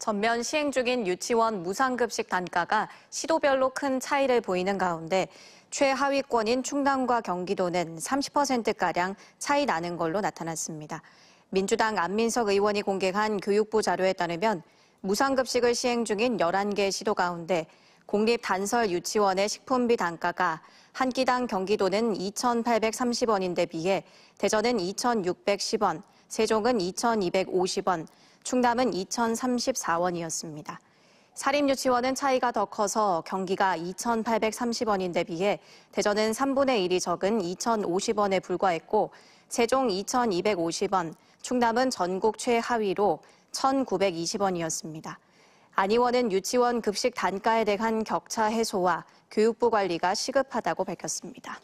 전면 시행 중인 유치원 무상급식 단가가 시도별로 큰 차이를 보이는 가운데 최하위권인 충남과 경기도는 30%가량 차이 나는 걸로 나타났습니다. 민주당 안민석 의원이 공개한 교육부 자료에 따르면 무상급식을 시행 중인 11개 시도 가운데 공립단설 유치원의 식품비 단가가 한 끼당 경기도는 2,830원인데 비해 대전은 2,610원, 세종은 2,250원, 충남은 2,034원이었습니다. 사립유치원은 차이가 더 커서 경기가 2,830원인데 비해 대전은 3분의 1이 적은 2,050원에 불과했고 세종 2,250원, 충남은 전국 최하위로 1,920원이었습니다. 안 의원은 유치원 급식 단가에 대한 격차 해소와 교육부 관리가 시급하다고 밝혔습니다.